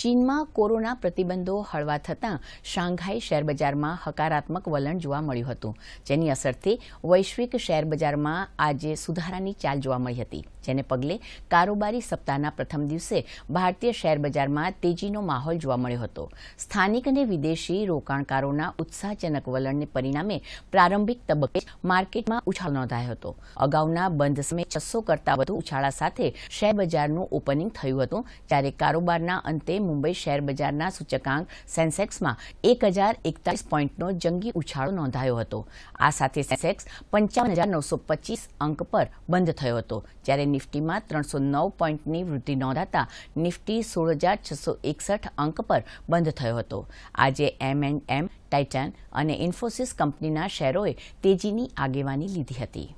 ચીનમાં કોરોના પ્રતિબંધો હળવા થતાં શાંઘાઈ શેરબજારમાં હકારાત્મક વલણ જોવા મળ્યું હતું જેની અસરથી વૈશ્વિક શેરબજારમાં આજે સુધારાની ચાલ જોવા મળી હતી જેને પગલે કારોબારી સપ્તાહના પ્રથમ દિવસે ભારતીય શેરબજારમાં તેજીનો માહોલ જોવા મળ્યો હતો સ્થાનિક અને વિદેશી રોકાણકારોના ઉત્સાહજનક વલણને પરિણામે પ્રારંભિક તબક્કે માર્કેટમાં ઉછાળ નોંધાયો હતો અગાઉના બંધ સમયે છસો કરતાં વધુ ઉછાળા સાથે શેરબજારનું ઓપનિંગ થયું હતું જ્યારે કારોબારના અંતે મુંબઈ શેર બજારના સૂચકાંક સેન્સેક્સમાં એક હજાર એકતાલીસ પોઈન્ટનો જંગી ઉછાળો નોંધાયો હતો આ સાથે સેન્સેક્સ પંચાવન હજાર નવસો પચીસ અંક પર બંધ થયો હતો જ્યારે નિફ્ટીમાં ત્રણસો નવ પોઈન્ટની વૃદ્ધિ નોંધાતા નિફ્ટી સોળ હજાર છસો એકસઠ અંક પર બંધ થયો હતો આજે એમ એન્ડ એમ ટાઇટન અને ઇન્ફોસિસ કંપનીના શેરોએ તેજીની આગેવાની લીધી હતી